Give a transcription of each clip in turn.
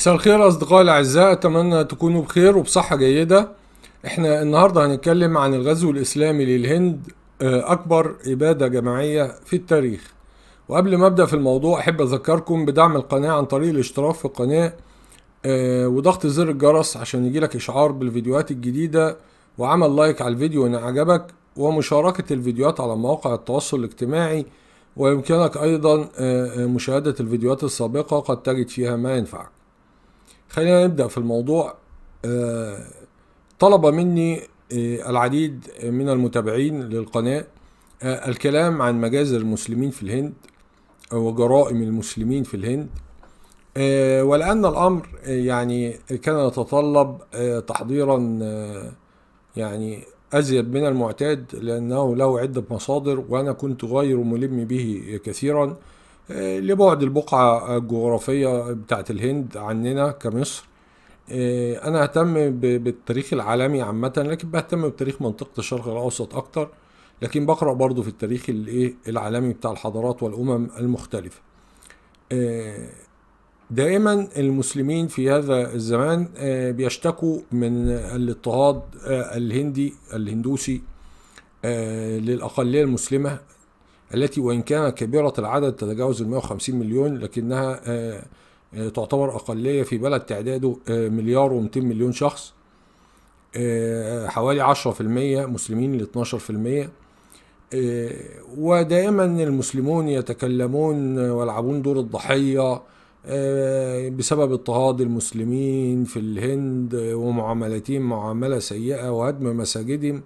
مساء الخير أصدقائي الأعزاء أتمنى تكونوا بخير وبصحة جيدة احنا النهاردة هنتكلم عن الغزو الإسلامي للهند آه، أكبر إبادة جماعية في التاريخ وقبل ما أبدأ في الموضوع أحب أذكركم بدعم القناة عن طريق الاشتراك في القناة آه، وضغط زر الجرس عشان يجيلك إشعار بالفيديوهات الجديدة وعمل لايك على الفيديو إن عجبك ومشاركة الفيديوهات على مواقع التواصل الاجتماعي ويمكنك أيضا آه، مشاهدة الفيديوهات السابقة قد تجد فيها ما ينفعك خلينا نبدأ في الموضوع آه، طلب مني آه، العديد من المتابعين للقناة آه، الكلام عن مجازر المسلمين في الهند وجرائم المسلمين في الهند ولأن الأمر يعني كان يتطلب تحضيرا يعني أزيد من المعتاد لأنه له عدة مصادر وأنا كنت غير ملم به كثيرا آه، لبعد البقعة الجغرافية بتاعت الهند عننا كمصر آه، أنا أهتم بالتاريخ العالمي عامة لكن بهتم بتاريخ منطقة الشرق الأوسط أكتر لكن بقرأ برضو في التاريخ إيه، العالمي بتاع الحضارات والأمم المختلفة آه، دائما المسلمين في هذا الزمان بيشتكوا من الاضطهاد الهندي الهندوسي للأقلية المسلمة التي وإن كانت كبيرة العدد تتجاوز ال 150 مليون لكنها آه، آه، تعتبر أقلية في بلد تعداده آه، مليار و 200 مليون شخص حوالي 10% مسلمين ل 12% ودائما المسلمون يتكلمون ويلعبون دور الضحية بسبب اضطهاد المسلمين في الهند ومعاملتهم معاملة سيئة وهدم مساجدهم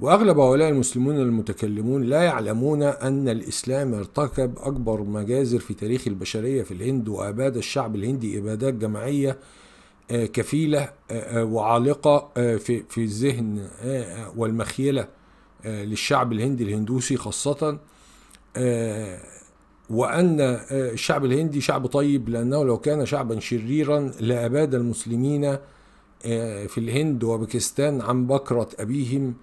وأغلب هؤلاء المسلمون المتكلمون لا يعلمون أن الإسلام ارتكب أكبر مجازر في تاريخ البشرية في الهند وأباد الشعب الهندي إبادات جماعية آه، كفيلة آه، آه، وعالقة في في الذهن والمخيلة للشعب الهندي الهندوسي خاصة وأن الشعب الهندي شعب طيب لأنه لو كان شعبا شريرا لأباد المسلمين في الهند وباكستان عن بكرة أبيهم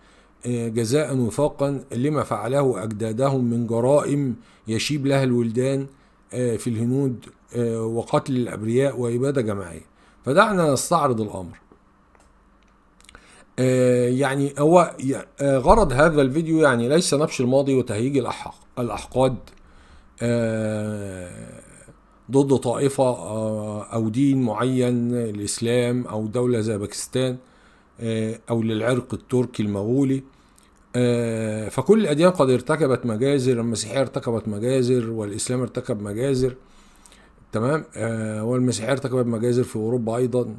جزاء وفاقا لما فعله أجدادهم من جرائم يشيب لها الولدان آه، في الهنود آه، وقتل الأبرياء وإبادة جماعية فدعنا نستعرض الأمر آه، يعني هو غرض هذا الفيديو يعني ليس نبش الماضي وتهييج الأحقاد ضد طائفة أو دين معين الإسلام أو دولة زي باكستان أو للعرق التركي المغولي آه، فكل الأديان قد ارتكبت مجازر المسيحية ارتكبت مجازر والإسلام ارتكب مجازر تمام آه، والمسيحية ارتكبت مجازر في أوروبا أيضا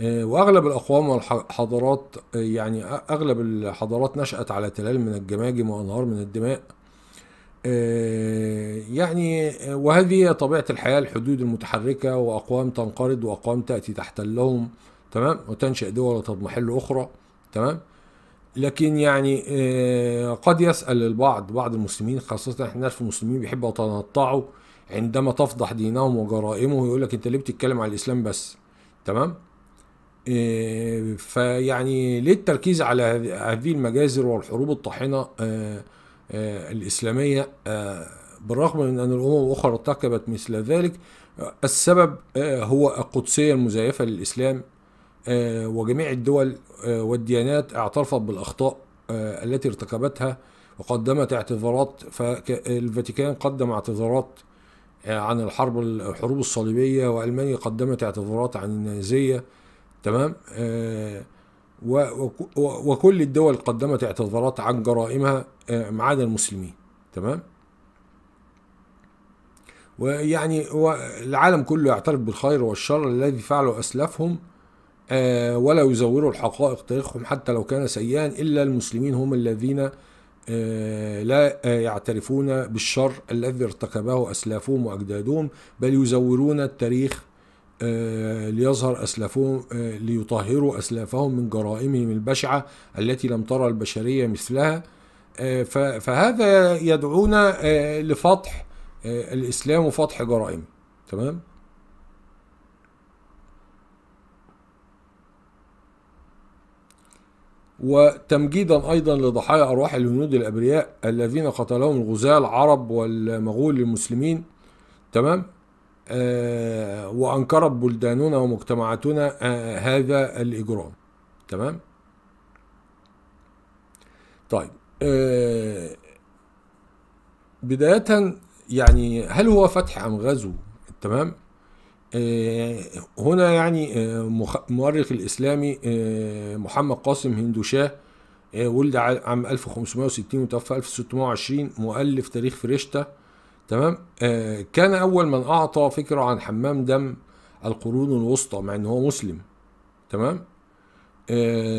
آه، وأغلب الأقوام والحضارات يعني أغلب الحضارات نشأت على تلال من الجماجم وأنهار من الدماء يعني وهذه هي طبيعة الحياة الحدود المتحركة وأقوام تنقرض وأقوام تأتي تحتلهم تمام وتنشأ دول وتضمحل أخرى تمام لكن يعني آه، قد يسأل البعض بعض المسلمين خاصة احنا في المسلمين بيحبوا يتنطعوا عندما تفضح دينهم وجرائمه يقول لك انت ليه بتتكلم على الاسلام بس تمام آه، فيعني ليه التركيز على هذه المجازر والحروب الطاحنة آه، الإسلامية بالرغم من أن الأمم الأخرى ارتكبت مثل ذلك السبب هو القدسية المزيفة للإسلام وجميع الدول آه، والديانات اعترفت بالأخطاء آه، التي ارتكبتها وقدمت اعتذارات فالفاتيكان قدم اعتذارات آه، عن الحرب الحروب الصليبية وألمانيا قدمت اعتذارات عن النازية تمام وكل الدول قدمت اعتذارات عن جرائمها ما عدا المسلمين تمام ويعني العالم كله يعترف بالخير والشر الذي فعله أسلافهم آه، ولا يزوروا الحقائق تاريخهم حتى لو كان سيئا إلا المسلمين هم الذين آه، لا آه، يعترفون بالشر الذي ارتكبه أسلافهم وأجدادهم بل يزورون التاريخ ليظهر أسلافهم ليطهروا أسلافهم من جرائمهم البشعة التي لم ترى البشرية مثلها فهذا يدعونا لفتح الإسلام وفتح جرائمه تمام وتمجيدا أيضا لضحايا أرواح الهنود الأبرياء الذين قتلهم الغزاة العرب والمغول للمسلمين تمام آه وأنكرت بلداننا ومجتمعاتنا آه هذا الإجرام تمام طيب آه بداية يعني هل هو فتح أم غزو تمام آه، هنا يعني آه، مؤرخ الإسلامي آه، محمد قاسم هندوشاه ولد عام 1560 وتوفى 1620 مؤلف تاريخ فريشتا تمام كان أول من أعطى فكرة عن حمام دم القرون الوسطى مع إن هو مسلم تمام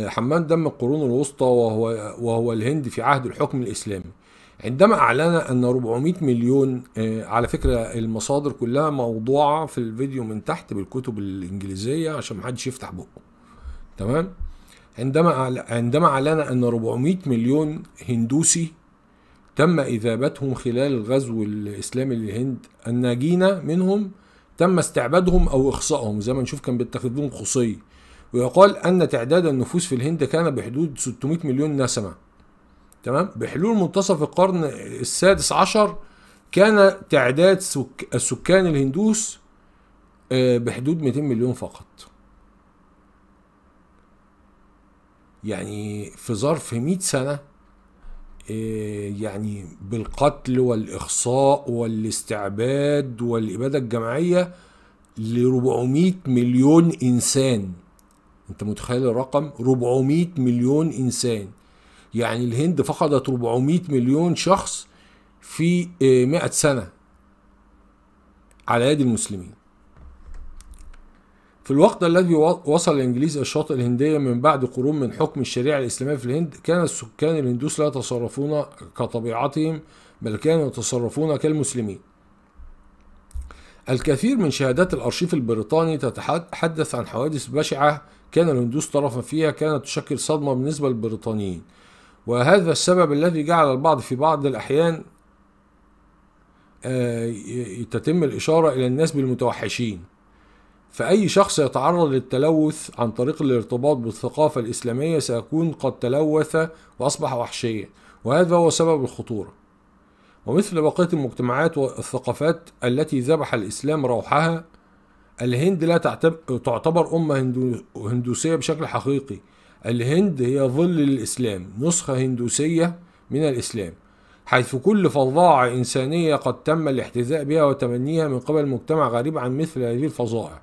حمام دم القرون الوسطى وهو وهو الهند في عهد الحكم الإسلامي عندما أعلن أن 400 مليون آه، على فكرة المصادر كلها موضوعة في الفيديو من تحت بالكتب الإنجليزية عشان محدش يفتح بقه تمام عندما عندما أعلن أن 400 مليون هندوسي تم إذابتهم خلال الغزو الإسلامي للهند الناجين منهم تم استعبادهم أو إخصائهم زي ما نشوف كان بيتخذون خصي ويقال أن تعداد النفوس في الهند كان بحدود 600 مليون نسمة تمام بحلول منتصف القرن السادس عشر كان تعداد سك... السكان الهندوس آه، بحدود 200 مليون فقط يعني في ظرف 100 سنة آه، يعني بالقتل والإخصاء والاستعباد والإبادة الجماعية ل 400 مليون إنسان أنت متخيل الرقم 400 مليون إنسان يعني الهند فقدت 400 مليون شخص في 100 آه، سنة على يد المسلمين في الوقت الذي وصل الإنجليز الشاطئ الهندية من بعد قرون من حكم الشريعة الإسلامية في الهند كان السكان الهندوس لا يتصرفون كطبيعتهم بل كانوا يتصرفون كالمسلمين الكثير من شهادات الأرشيف البريطاني تتحدث عن حوادث بشعة كان الهندوس طرفا فيها كانت تشكل صدمة بالنسبة للبريطانيين وهذا السبب الذي جعل البعض في بعض الأحيان آه، تتم الإشارة إلى الناس بالمتوحشين فأي شخص يتعرض للتلوث عن طريق الارتباط بالثقافة الإسلامية سيكون قد تلوث وأصبح وحشيا وهذا هو سبب الخطورة ومثل بقية المجتمعات والثقافات التي ذبح الإسلام روحها الهند لا تعتبر أمة هندوسية بشكل حقيقي الهند هي ظل الإسلام نسخة هندوسية من الإسلام حيث كل فظاعة إنسانية قد تم الاحتذاء بها وتمنيها من قبل مجتمع غريب عن مثل هذه الفظائع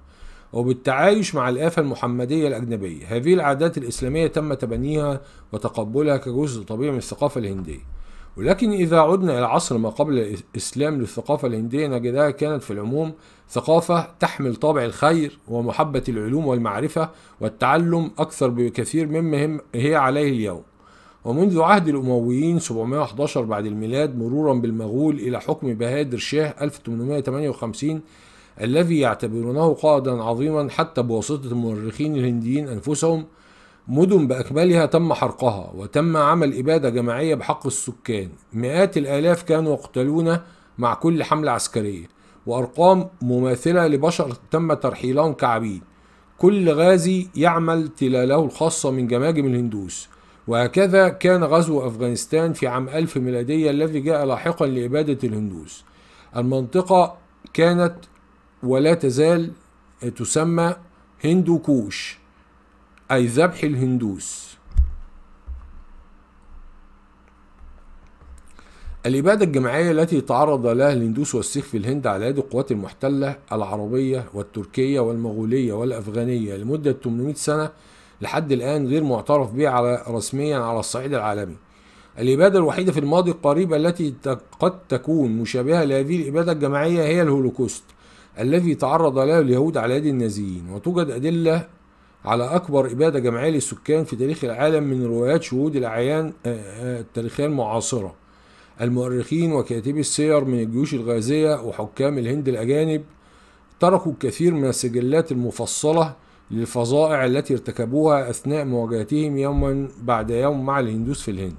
وبالتعايش مع الآفة المحمدية الأجنبية هذه العادات الإسلامية تم تبنيها وتقبلها كجزء طبيعي من الثقافة الهندية ولكن إذا عدنا إلى عصر ما قبل الإسلام للثقافة الهندية نجدها كانت في العموم ثقافة تحمل طابع الخير ومحبة العلوم والمعرفة والتعلم أكثر بكثير مما هي عليه اليوم ومنذ عهد الأمويين 711 بعد الميلاد مرورا بالمغول إلى حكم بهادر شاه 1858 الذي يعتبرونه قائدا عظيما حتى بواسطة المؤرخين الهنديين أنفسهم مدن بأكملها تم حرقها وتم عمل إبادة جماعية بحق السكان مئات الآلاف كانوا يقتلون مع كل حملة عسكرية وأرقام مماثلة لبشر تم ترحيلهم كعبيد كل غازي يعمل تلاله الخاصة من جماجم الهندوس وهكذا كان غزو أفغانستان في عام 1000 ميلادية الذي جاء لاحقا لإبادة الهندوس المنطقة كانت ولا تزال تسمى هندو كوش أي ذبح الهندوس الإبادة الجماعية التي تعرض لها الهندوس والسيخ في الهند على يد القوات المحتلة العربية والتركية والمغولية والأفغانية لمدة 800 سنة لحد الآن غير معترف بها على رسميا على الصعيد العالمي الإبادة الوحيدة في الماضي القريب التي قد تكون مشابهة لهذه الإبادة الجماعية هي الهولوكوست الذي تعرض له اليهود على يد النازيين وتوجد أدلة على أكبر إبادة جماعية للسكان في تاريخ العالم من روايات شهود الأعيان آه، آه، التاريخية المعاصرة المؤرخين وكاتبي السير من الجيوش الغازية وحكام الهند الأجانب تركوا الكثير من السجلات المفصلة للفظائع التي ارتكبوها أثناء مواجهتهم يوما بعد يوم مع الهندوس في الهند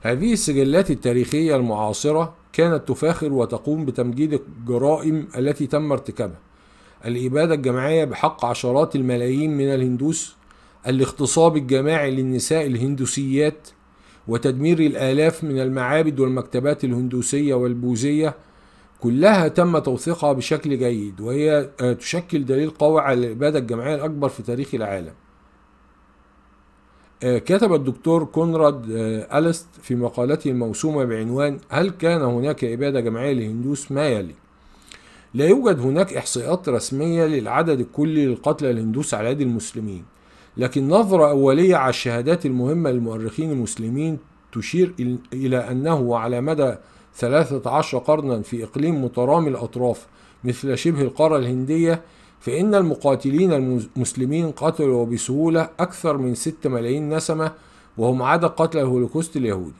هذه السجلات التاريخية المعاصرة كانت تفاخر وتقوم بتمجيد الجرائم التي تم ارتكابها الإبادة الجماعية بحق عشرات الملايين من الهندوس الاغتصاب الجماعي للنساء الهندوسيات وتدمير الآلاف من المعابد والمكتبات الهندوسية والبوذية كلها تم توثيقها بشكل جيد وهي آه، تشكل دليل قوي على الإبادة الجماعية الأكبر في تاريخ العالم آه، كتب الدكتور كونراد آه، ألست في مقالته الموسومة بعنوان هل كان هناك إبادة جماعية للهندوس ما يلي لا يوجد هناك إحصاءات رسمية للعدد الكلي للقتلى الهندوس على يد المسلمين لكن نظرة أولية على الشهادات المهمة للمؤرخين المسلمين تشير إلى أنه على مدى 13 قرنا في إقليم مترامي الأطراف مثل شبه القارة الهندية فإن المقاتلين المسلمين قتلوا بسهولة أكثر من 6 ملايين نسمة وهم عدد قتلى الهولوكوست اليهودي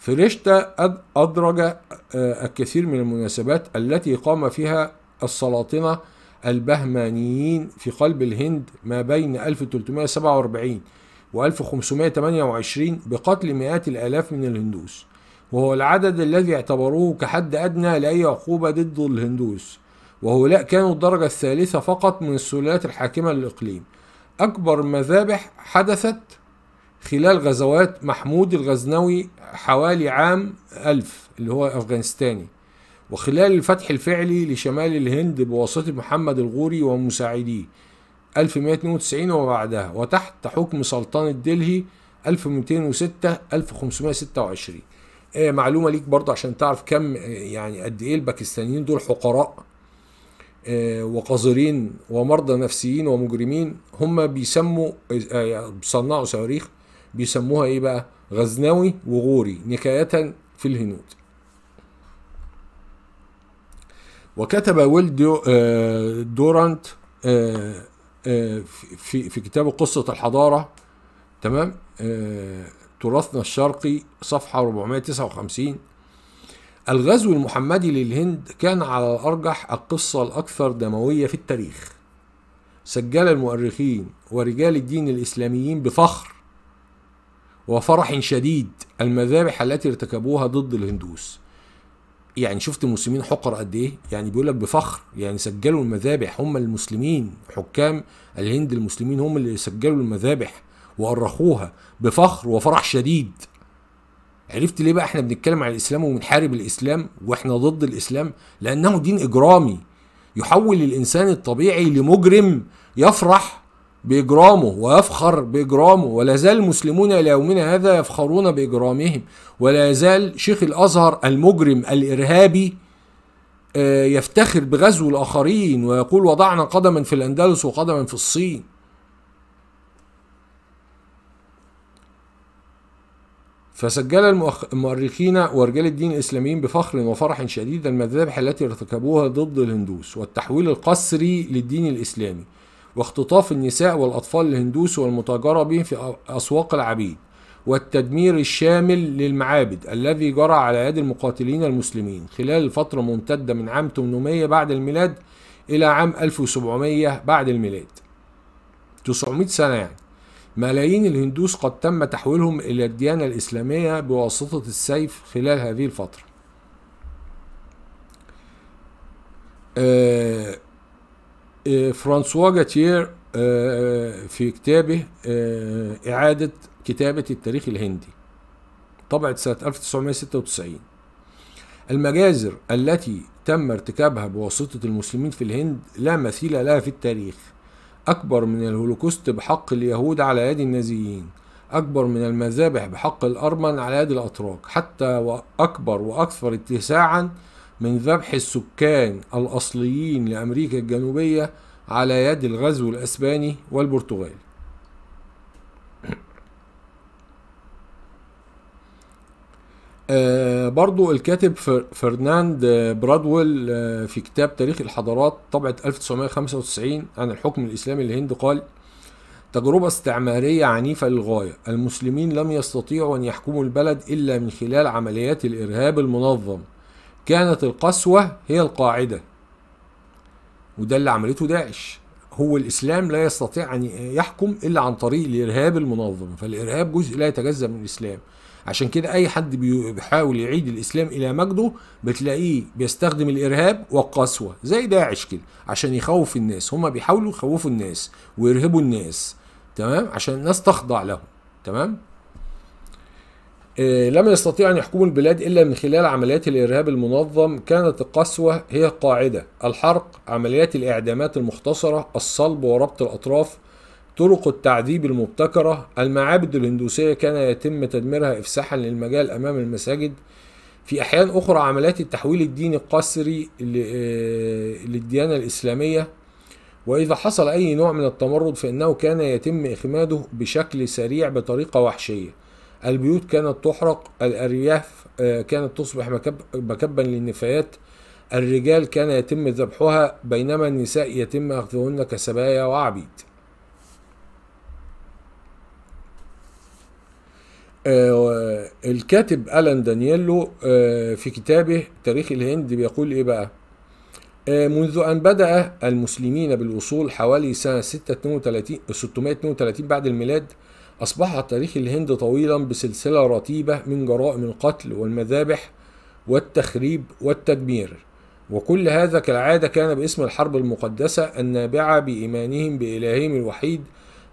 فريشتا أدرج آه، الكثير من المناسبات التي قام فيها السلاطنة البهمانيين في قلب الهند ما بين 1347 و 1528 بقتل مئات الآلاف من الهندوس وهو العدد الذي اعتبروه كحد أدنى لأي عقوبة ضد الهندوس وهؤلاء كانوا الدرجة الثالثة فقط من السلالات الحاكمة للإقليم أكبر مذابح حدثت خلال غزوات محمود الغزنوي حوالي عام ألف اللي هو أفغانستاني وخلال الفتح الفعلي لشمال الهند بواسطة محمد الغوري ومساعديه 1192 وبعدها وتحت حكم سلطان دلهي 1206 1526 إيه معلومة ليك برضه عشان تعرف كم يعني قد إيه الباكستانيين دول حقراء إيه، وقذرين ومرضى نفسيين ومجرمين هم بيسموا آه، صنعوا صواريخ بيسموها ايه بقى غزنوي وغوري نكاية في الهنود وكتب ويل آه، دورانت آه، آه، في في كتابه قصة الحضارة تمام تراثنا الشرقي صفحة 459 الغزو المحمدي للهند كان على الأرجح القصة الأكثر دموية في التاريخ سجل المؤرخين ورجال الدين الإسلاميين بفخر وفرح شديد المذابح التي ارتكبوها ضد الهندوس يعني شفت المسلمين حقر قد ايه يعني بيقول لك بفخر يعني سجلوا المذابح هم المسلمين حكام الهند المسلمين هم اللي سجلوا المذابح وأرخوها بفخر وفرح شديد عرفت ليه بقى احنا بنتكلم عن الاسلام وبنحارب الاسلام واحنا ضد الاسلام لانه دين اجرامي يحول الانسان الطبيعي لمجرم يفرح بإجرامه ويفخر بإجرامه ولا زال المسلمون إلى يومنا هذا يفخرون بإجرامهم ولا يزال شيخ الأزهر المجرم الإرهابي آه، يفتخر بغزو الآخرين ويقول وضعنا قدما في الأندلس وقدما في الصين فسجل المؤرخين ورجال الدين الإسلاميين بفخر وفرح شديد المذابح التي ارتكبوها ضد الهندوس والتحويل القسري للدين الإسلامي واختطاف النساء والأطفال الهندوس والمتاجرة بهم في أسواق العبيد والتدمير الشامل للمعابد الذي جرى على يد المقاتلين المسلمين خلال فترة ممتدة من عام 800 بعد الميلاد إلى عام 1700 بعد الميلاد 900 سنة يعني ملايين الهندوس قد تم تحويلهم إلى الديانة الإسلامية بواسطة السيف خلال هذه الفترة أه إيه، فرانسوا جاتير إيه، في كتابه إيه، إعادة كتابة التاريخ الهندي طبعت سنة 1996 المجازر التي تم ارتكابها بواسطة المسلمين في الهند لا مثيل لها في التاريخ أكبر من الهولوكوست بحق اليهود على يد النازيين أكبر من المذابح بحق الأرمن على يد الأتراك حتى وأكبر وأكثر اتساعا من ذبح السكان الأصليين لأمريكا الجنوبية على يد الغزو الأسباني والبرتغالي آه، برضو الكاتب فرناند برادويل آه، في كتاب تاريخ الحضارات طبعة 1995 عن الحكم الإسلامي للهند قال تجربة استعمارية عنيفة للغاية المسلمين لم يستطيعوا أن يحكموا البلد إلا من خلال عمليات الإرهاب المنظم كانت القسوة هي القاعدة وده اللي عملته داعش هو الإسلام لا يستطيع أن يحكم إلا عن طريق الإرهاب المنظم فالإرهاب جزء لا يتجزأ من الإسلام عشان كده أي حد بيحاول يعيد الإسلام إلى مجده بتلاقيه بيستخدم الإرهاب والقسوة زي داعش كده عشان يخوف الناس هما بيحاولوا يخوفوا الناس ويرهبوا الناس تمام عشان الناس تخضع لهم تمام إيه، لم يستطيع أن يحكموا البلاد إلا من خلال عمليات الإرهاب المنظم كانت القسوة هي القاعدة الحرق عمليات الإعدامات المختصرة الصلب وربط الأطراف طرق التعذيب المبتكرة المعابد الهندوسية كان يتم تدميرها إفساحا للمجال أمام المساجد في أحيان أخرى عمليات التحويل الديني القسري إيه، للديانة الإسلامية وإذا حصل أي نوع من التمرد فإنه كان يتم إخماده بشكل سريع بطريقة وحشية البيوت كانت تحرق الأرياف آه، كانت تصبح مكبا للنفايات الرجال كان يتم ذبحها بينما النساء يتم أخذهن كسبايا وعبيد آه، الكاتب ألان دانييلو آه، في كتابه تاريخ الهند بيقول إيه بقى منذ أن بدأ المسلمين بالوصول حوالي سنة 632 632 بعد الميلاد أصبح تاريخ الهند طويلا بسلسلة رتيبة من جرائم القتل والمذابح والتخريب والتدمير وكل هذا كالعادة كان باسم الحرب المقدسة النابعة بإيمانهم بإلههم الوحيد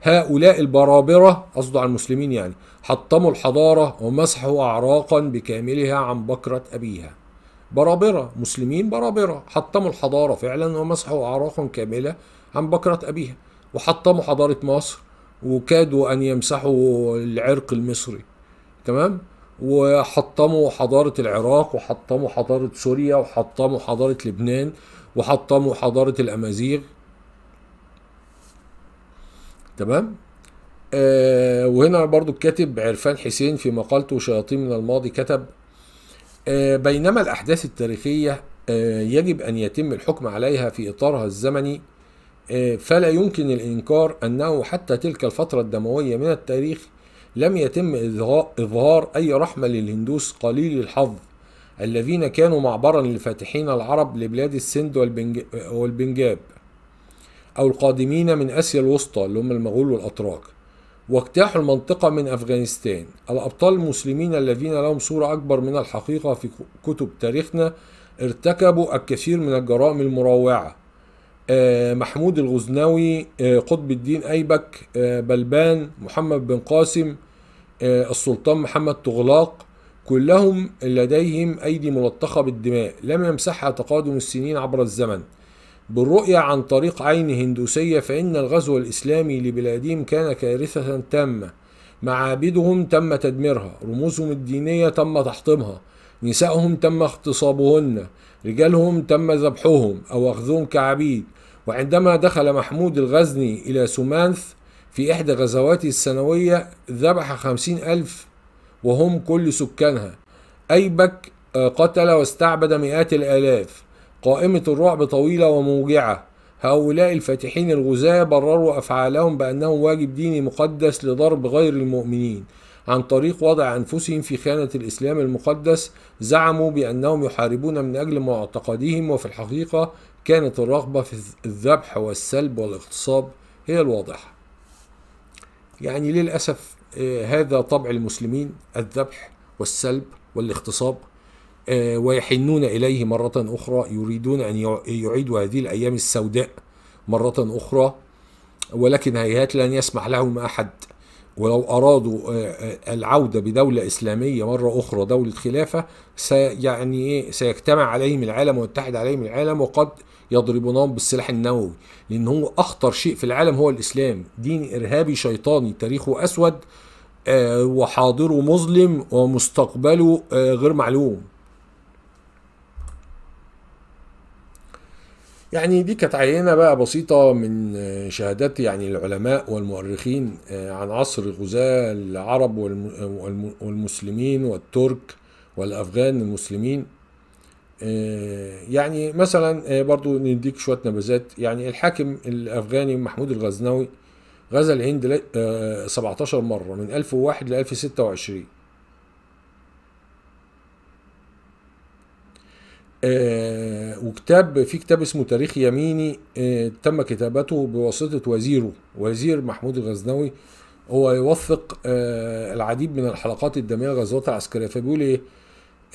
هؤلاء البرابرة أصدع المسلمين يعني حطموا الحضارة ومسحوا أعراقا بكاملها عن بكرة أبيها برابرة مسلمين برابرة حطموا الحضارة فعلا ومسحوا أعراقا كاملة عن بكرة أبيها وحطموا حضارة مصر وكادوا أن يمسحوا العرق المصري تمام وحطموا حضارة العراق وحطموا حضارة سوريا وحطموا حضارة لبنان وحطموا حضارة الأمازيغ تمام آه وهنا برضو الكاتب عرفان حسين في مقالته شياطين من الماضي كتب آه بينما الأحداث التاريخية آه يجب أن يتم الحكم عليها في إطارها الزمني آه، فلا يمكن الإنكار أنه حتى تلك الفترة الدموية من التاريخ لم يتم إظهار أي رحمة للهندوس قليل الحظ الذين كانوا معبرا للفاتحين العرب لبلاد السند والبنجاب أو القادمين من آسيا الوسطى اللي هم المغول والأتراك واجتاحوا المنطقة من أفغانستان الأبطال المسلمين الذين لهم صورة أكبر من الحقيقة في كتب تاريخنا ارتكبوا الكثير من الجرائم المروعة آه، محمود الغزناوي آه، قطب الدين أيبك آه، بلبان محمد بن قاسم السلطان محمد تغلاق كلهم لديهم أيدي ملطخة بالدماء لم يمسحها تقادم السنين عبر الزمن بالرؤية عن طريق عين هندوسية فإن الغزو الإسلامي لبلادهم كان كارثة تامة معابدهم تم تدميرها رموزهم الدينية تم تحطيمها نسائهم تم اغتصابهن رجالهم تم ذبحهم أو أخذهم كعبيد وعندما دخل محمود الغزني إلى سومانث في إحدى غزواته السنوية ذبح خمسين ألف وهم كل سكانها أيبك آه، قتل واستعبد مئات الآلاف قائمة الرعب طويلة وموجعة هؤلاء الفاتحين الغزاة برروا أفعالهم بأنه واجب ديني مقدس لضرب غير المؤمنين عن طريق وضع أنفسهم في خانة الإسلام المقدس زعموا بأنهم يحاربون من أجل معتقدهم وفي الحقيقة كانت الرغبة في الذبح والسلب والاغتصاب هي الواضحة يعني للأسف آه، هذا طبع المسلمين الذبح والسلب والاغتصاب آه، ويحنون إليه مرة أخرى يريدون أن يعيدوا هذه الأيام السوداء مرة أخرى ولكن هيهات لن يسمح لهم أحد ولو أرادوا آه، العودة بدولة إسلامية مرة أخرى دولة خلافة سيعني إيه، سيجتمع عليهم العالم ويتحد عليهم العالم وقد يضربونهم بالسلاح النووي لأن هو أخطر شيء في العالم هو الإسلام دين إرهابي شيطاني تاريخه أسود آه، وحاضره مظلم ومستقبله آه، غير معلوم يعني دي كانت عينة بقى بسيطة من آه، شهادات يعني العلماء والمؤرخين عن عصر غزاة العرب والمسلمين والترك والأفغان المسلمين آه، يعني مثلا آه، برضو نديك شوية نبذات يعني الحاكم الأفغاني محمود الغزنوي غزا الهند 17 آه، مرة من 1001 ل 1026 وكتاب في كتاب اسمه تاريخ يميني تم كتابته بواسطة وزيره وزير محمود الغزنوي هو يوثق العديد من الحلقات الدامية الغزوات العسكرية فبيقول ايه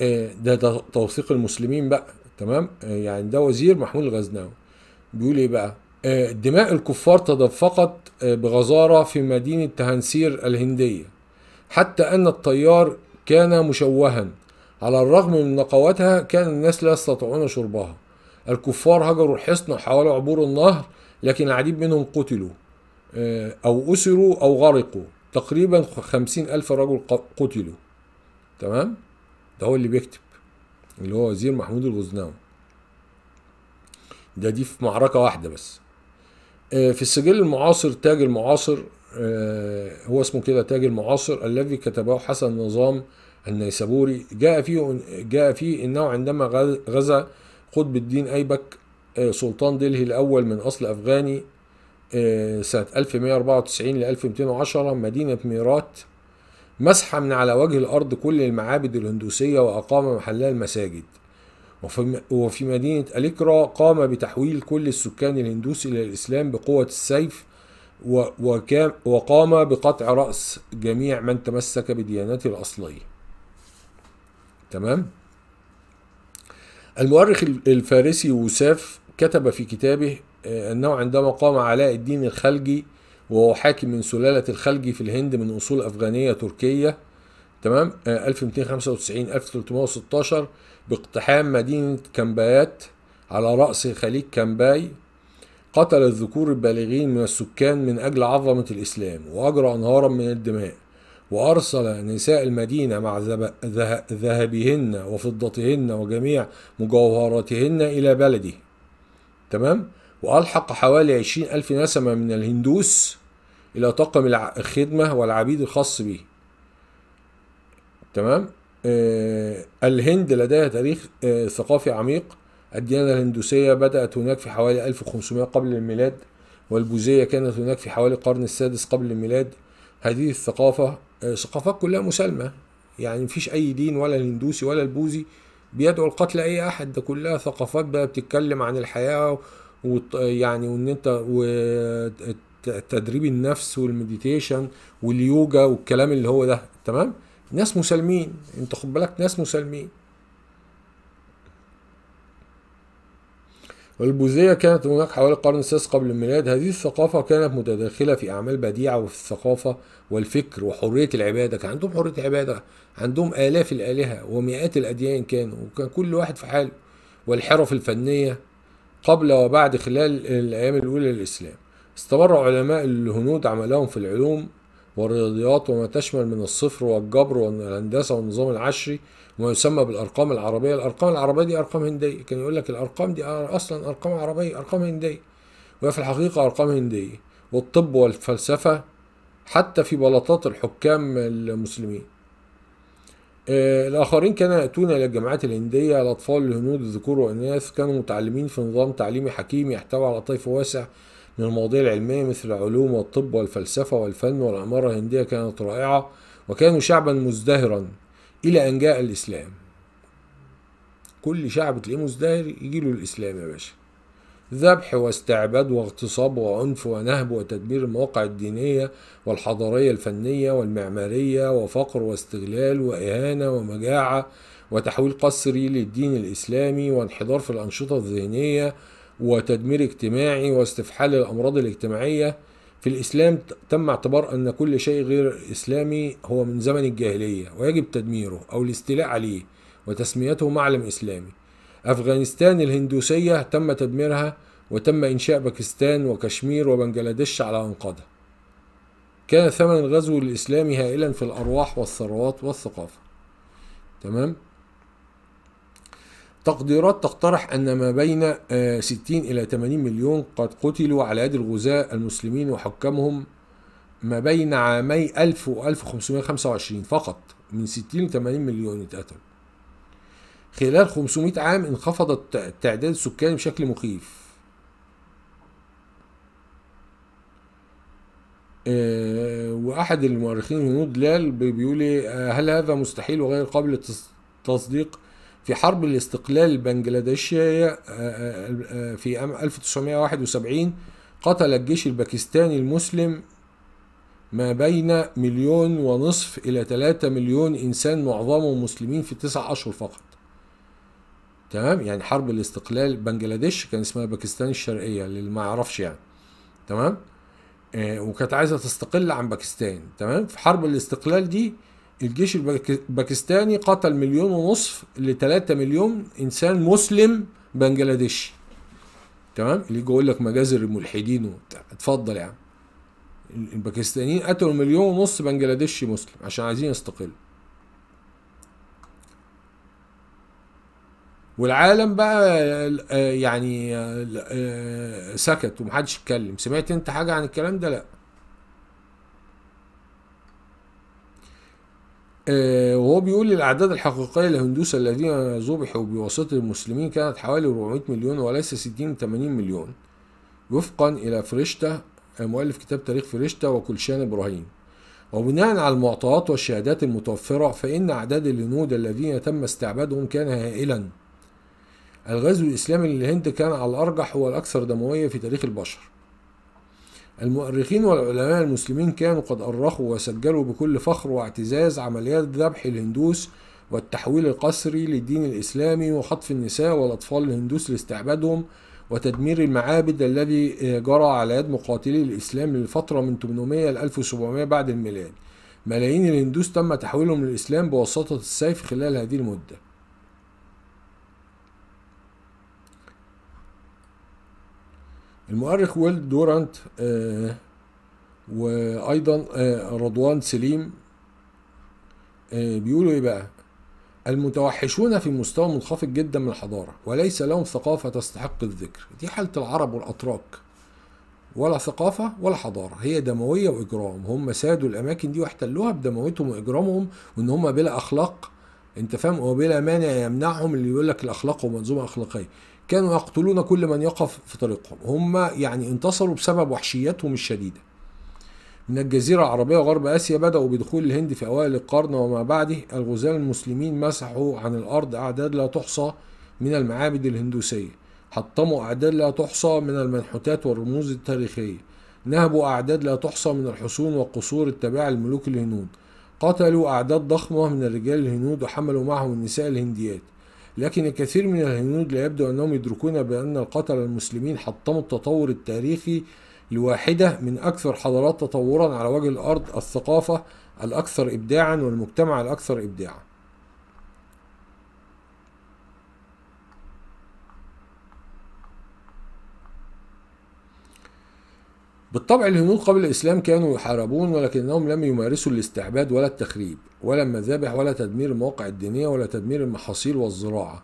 آه، ده, ده توثيق المسلمين بقى تمام آه، يعني ده وزير محمود الغزناوي بيقول ايه بقى آه، دماء الكفار تدفقت بغزارة في مدينة تهانسير الهندية حتى أن الطيار كان مشوها على الرغم من نقوتها كان الناس لا يستطيعون شربها الكفار هجروا الحصن حاولوا عبور النهر لكن العديد منهم قتلوا أو أسروا أو غرقوا تقريبا خمسين ألف رجل قتلوا تمام؟ ده هو اللي بيكتب اللي هو وزير محمود الغزنوي ده دي في معركة واحدة بس آه، في السجل المعاصر تاج المعاصر آه، هو اسمه كده تاج المعاصر الذي كتبه حسن نظام النيسابوري جاء فيه جاء فيه انه عندما غزا قطب الدين ايبك آه، سلطان دلهي الاول من اصل افغاني سنة 1194 ل 1210 مدينة ميرات مسح من على وجه الأرض كل المعابد الهندوسية وأقام محلها المساجد وفي مدينة أليكرا قام بتحويل كل السكان الهندوس إلى الإسلام بقوة السيف وقام بقطع رأس جميع من تمسك بديانته الأصلية تمام المؤرخ الفارسي وساف كتب في كتابه أنه عندما قام علاء الدين الخلجي وهو حاكم من سلالة الخلجي في الهند من أصول أفغانية تركية تمام 1295 آه، 1316 باقتحام مدينة كامبايات على رأس خليج كامباي قتل الذكور البالغين من السكان من أجل عظمة الإسلام وأجرى أنهارا من الدماء وأرسل نساء المدينة مع ذهبهن وفضتهن وجميع مجوهراتهن إلى بلده تمام؟ وألحق حوالي 20 ألف نسمة من الهندوس إلى طاقم الخدمة والعبيد الخاص به تمام آه، الهند لديها تاريخ آه، ثقافي عميق الديانة الهندوسية بدأت هناك في حوالي 1500 قبل الميلاد والبوذية كانت هناك في حوالي القرن السادس قبل الميلاد هذه الثقافة آه، ثقافات كلها مسالمة يعني مفيش أي دين ولا الهندوسي ولا البوذي بيدعو القتل أي أحد ده كلها ثقافات بقى بتتكلم عن الحياة ويعني وان انت وتدريب النفس والمديتيشن واليوجا والكلام اللي هو ده تمام ناس مسالمين انت خد بالك ناس مسالمين والبوذية كانت هناك حوالي القرن السادس قبل الميلاد هذه الثقافة كانت متداخلة في أعمال بديعة وفي الثقافة والفكر وحرية العبادة كان عندهم حرية عبادة عندهم آلاف الآلهة ومئات الأديان كانوا وكان كل واحد في حاله والحرف الفنية قبل وبعد خلال الأيام الأولى للإسلام استمر علماء الهنود عملهم في العلوم والرياضيات وما تشمل من الصفر والجبر والهندسة والنظام العشري وما يسمى بالأرقام العربية الأرقام العربية دي أرقام هندية كان يقول لك الأرقام دي أصلا أرقام عربية أرقام هندية وهي في الحقيقة أرقام هندية والطب والفلسفة حتى في بلاطات الحكام المسلمين آه، الآخرين كانوا يأتون إلى الجامعات الهندية الأطفال الهنود الذكور والإناث كانوا متعلمين في نظام تعليمي حكيم يحتوي على طيف واسع من المواضيع العلمية مثل العلوم والطب والفلسفة والفن والعمارة الهندية كانت رائعة وكانوا شعبا مزدهرا إلى أن جاء الإسلام كل شعب تلاقيه مزدهر يجيله الإسلام يا باشا ذبح واستعباد واغتصاب وعنف ونهب وتدمير المواقع الدينية والحضارية الفنية والمعمارية وفقر واستغلال وإهانة ومجاعة وتحويل قسري للدين الإسلامي وانحدار في الأنشطة الذهنية وتدمير اجتماعي واستفحال الأمراض الاجتماعية في الإسلام تم اعتبار أن كل شيء غير إسلامي هو من زمن الجاهلية ويجب تدميره أو الاستيلاء عليه وتسميته معلم إسلامي أفغانستان الهندوسية تم تدميرها وتم إنشاء باكستان وكشمير وبنجلاديش على أنقاضها كان ثمن الغزو الإسلامي هائلا في الأرواح والثروات والثقافة تمام تقديرات تقترح أن ما بين 60 آه، إلى 80 مليون قد قتلوا على يد الغزاة المسلمين وحكامهم ما بين عامي 1000 و 1525 فقط من 60 ل 80 مليون اتقتلوا خلال 500 عام انخفضت التعداد السكاني بشكل مخيف آه، واحد المؤرخين هنود لال بيقول إيه، آه، هل هذا مستحيل وغير قابل للتصديق في حرب الاستقلال البنجلاديشية آه، في عام 1971 قتل الجيش الباكستاني المسلم ما بين مليون ونصف إلى ثلاثة مليون إنسان معظمهم مسلمين في تسع أشهر فقط تمام يعني حرب الاستقلال بنجلاديش كان اسمها باكستان الشرقيه للي ما يعرفش يعني تمام آه وكانت عايزه تستقل عن باكستان تمام في حرب الاستقلال دي الجيش الباكستاني قتل مليون ونصف ل 3 مليون انسان مسلم بنجلاديشي تمام اللي يجي يقول لك مجازر الملحدين وبتاع اتفضل يعني. الباكستانيين قتلوا مليون ونص بنجلاديشي مسلم عشان عايزين يستقلوا والعالم بقى آه، يعني آه، آه، سكت ومحدش اتكلم سمعت انت حاجة عن الكلام ده لا وهو بيقول الأعداد الحقيقية للهندوس الذين ذبحوا بواسطة المسلمين كانت حوالي 400 مليون وليس 60 80 مليون وفقا إلى فرشته مؤلف كتاب تاريخ فرشته وكلشان إبراهيم وبناء على المعطيات والشهادات المتوفرة فإن أعداد الهنود الذين تم استعبادهم كان هائلا الغزو الإسلامي للهند كان على الأرجح هو الأكثر دموية في تاريخ البشر المؤرخين والعلماء المسلمين كانوا قد أرخوا وسجلوا بكل فخر واعتزاز عمليات ذبح الهندوس والتحويل القسري للدين الإسلامي وخطف النساء والأطفال الهندوس لاستعبادهم وتدمير المعابد الذي جرى على يد مقاتلي الإسلام للفترة من 800 إلى 1700 بعد الميلاد ملايين الهندوس تم تحويلهم للإسلام بواسطة السيف خلال هذه المدة المؤرخ ويل دورانت آه، وايضا آه، رضوان سليم آه، بيقولوا ايه بقى المتوحشون في مستوى منخفض جدا من الحضارة وليس لهم ثقافة تستحق الذكر دي حالة العرب والأتراك ولا ثقافة ولا حضارة هي دموية وإجرام هم سادوا الأماكن دي واحتلوها بدمويتهم وإجرامهم وإن هم بلا أخلاق أنت فاهم وبلا مانع يمنعهم اللي يقول لك الأخلاق ومنظومة أخلاقية كانوا يقتلون كل من يقف في طريقهم هم يعني انتصروا بسبب وحشيتهم الشديدة من الجزيرة العربية وغرب آسيا بدأوا بدخول الهند في أوائل القرن وما بعده الغزاة المسلمين مسحوا عن الأرض أعداد لا تحصى من المعابد الهندوسية حطموا أعداد لا تحصى من المنحوتات والرموز التاريخية نهبوا أعداد لا تحصى من الحصون والقصور التابعة لملوك الهنود قتلوا أعداد ضخمة من الرجال الهنود وحملوا معهم النساء الهنديات لكن الكثير من الهنود لا يبدو أنهم يدركون بأن القتل المسلمين حطموا التطور التاريخي لواحدة من أكثر حضارات تطورا على وجه الأرض الثقافة الأكثر إبداعا والمجتمع الأكثر إبداعا بالطبع الهنود قبل الإسلام كانوا يحاربون ولكنهم لم يمارسوا الاستعباد ولا التخريب ولا المذابح ولا تدمير المواقع الدينية ولا تدمير المحاصيل والزراعة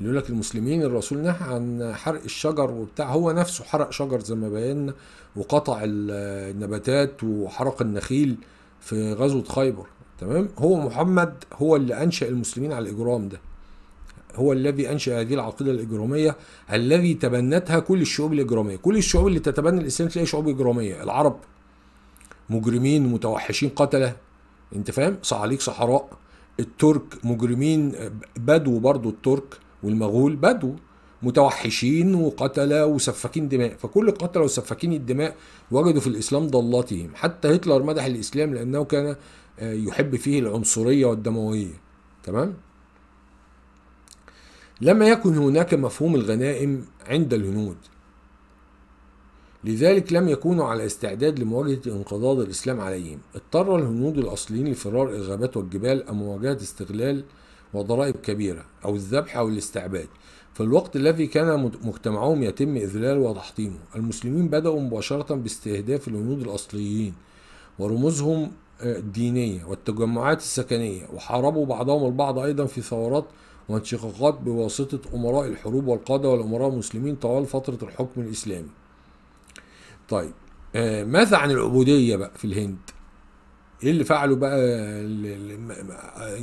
يقول لك المسلمين الرسول نهى عن حرق الشجر وبتاع هو نفسه حرق شجر زي ما بينا وقطع النباتات وحرق النخيل في غزوة خيبر تمام هو محمد هو اللي أنشأ المسلمين على الإجرام ده هو الذي انشا هذه العقيده الاجراميه الذي تبنتها كل الشعوب الاجراميه كل الشعوب اللي تتبنى الاسلام تلاقي شعوب اجراميه العرب مجرمين متوحشين قتله انت فاهم صعاليك صحراء الترك مجرمين بدو برضو الترك والمغول بدو متوحشين وقتلة وسفاكين دماء فكل قتلة وسفاكين الدماء وجدوا في الإسلام ضلاتهم حتى هتلر مدح الإسلام لأنه كان آه، يحب فيه العنصرية والدموية تمام لم يكن هناك مفهوم الغنائم عند الهنود لذلك لم يكونوا على استعداد لمواجهة انقضاض الإسلام عليهم اضطر الهنود الأصليين لفرار الغابات والجبال أم مواجهة استغلال وضرائب كبيرة أو الذبح أو الاستعباد في الوقت الذي كان مجتمعهم يتم إذلاله وتحطيمه المسلمين بدأوا مباشرة باستهداف الهنود الأصليين ورموزهم آه، الدينية والتجمعات السكنية وحاربوا بعضهم البعض أيضا في ثورات وانشقاقات بواسطة أمراء الحروب والقادة والأمراء المسلمين طوال فترة الحكم الإسلامي. طيب آه ماذا عن العبودية بقى في الهند؟ ايه اللي فعله بقى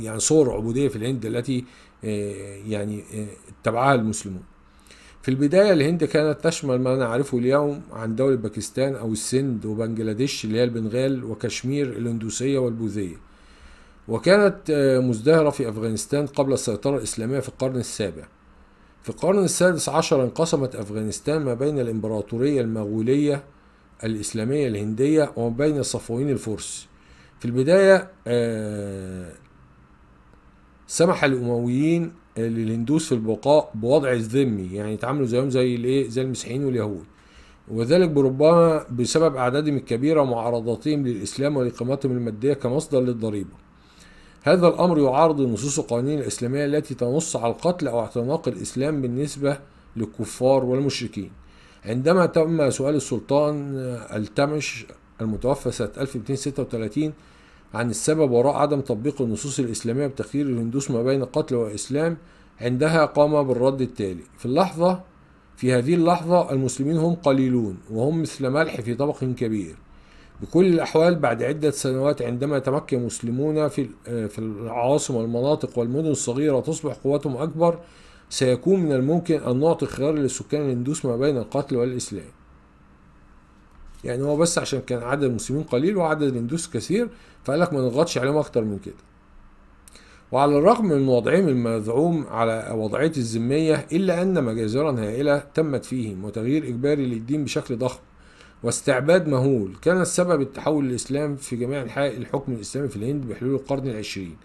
يعني صور عبودية في الهند التي آه يعني آه، اتبعها المسلمون. في البداية الهند كانت تشمل ما نعرفه اليوم عن دولة باكستان أو السند وبنجلاديش اللي هي البنغال وكشمير الهندوسية والبوذية. وكانت آه، مزدهرة في أفغانستان قبل السيطرة الإسلامية في القرن السابع في القرن السادس عشر انقسمت أفغانستان ما بين الإمبراطورية المغولية الإسلامية الهندية وما بين الصفويين الفرس في البداية آه، سمح الأمويين للهندوس في البقاء بوضع الذمي يعني يتعاملوا زيهم زي الايه زي المسيحيين واليهود وذلك بربما بسبب أعدادهم الكبيرة ومعارضتهم للإسلام وإقامتهم المادية كمصدر للضريبة هذا الأمر يعارض نصوص القوانين الإسلامية التي تنص على القتل أو اعتناق الإسلام بالنسبة للكفار والمشركين عندما تم سؤال السلطان آه، التمش المتوفى سنة 1236 عن السبب وراء عدم تطبيق النصوص الإسلامية بتخيير الهندوس ما بين قتل وإسلام عندها قام بالرد التالي في اللحظة في هذه اللحظة المسلمين هم قليلون وهم مثل ملح في طبق كبير بكل الأحوال بعد عدة سنوات عندما يتمكن مسلمون في آه، في العواصم والمناطق والمدن الصغيرة تصبح قوتهم أكبر سيكون من الممكن أن نعطي خيار للسكان الهندوس ما بين القتل والإسلام يعني هو بس عشان كان عدد المسلمين قليل وعدد الهندوس كثير فقال لك ما نضغطش عليهم أكتر من كده وعلى الرغم من وضعهم المزعوم على وضعية الذمية إلا أن مجازرا هائلة تمت فيهم وتغيير إجباري للدين بشكل ضخم واستعباد مهول كان السبب التحول الإسلام في جميع أنحاء الحكم الإسلامي في الهند بحلول القرن العشرين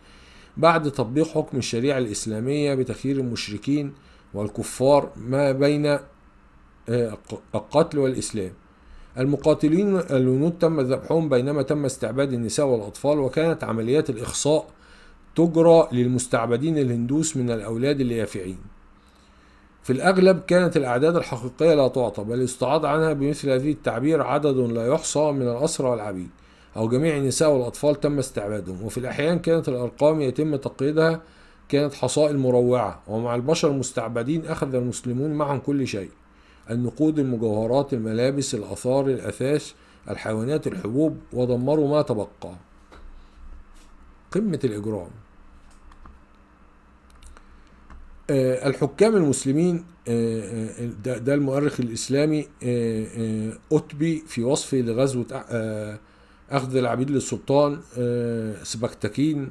بعد تطبيق حكم الشريعة الإسلامية بتخيير المشركين والكفار ما بين آه، القتل والإسلام المقاتلين الهنود تم ذبحهم بينما تم استعباد النساء والأطفال وكانت عمليات الإخصاء تجرى للمستعبدين الهندوس من الأولاد اليافعين في الأغلب كانت الأعداد الحقيقية لا تعطى بل يستعاض عنها بمثل هذه التعبير عدد لا يحصى من الأسرى والعبيد أو جميع النساء والأطفال تم استعبادهم وفي الأحيان كانت الأرقام يتم تقييدها كانت حصائل مروعة ومع البشر المستعبدين أخذ المسلمون معهم كل شيء النقود المجوهرات الملابس الأثار الأثاث الحيوانات الحبوب ودمروا ما تبقى قمة الإجرام آه، الحكام المسلمين آه، آه، ده, المؤرخ الإسلامي أتبي في وصفه لغزوة أخذ العبيد للسلطان سبكتكين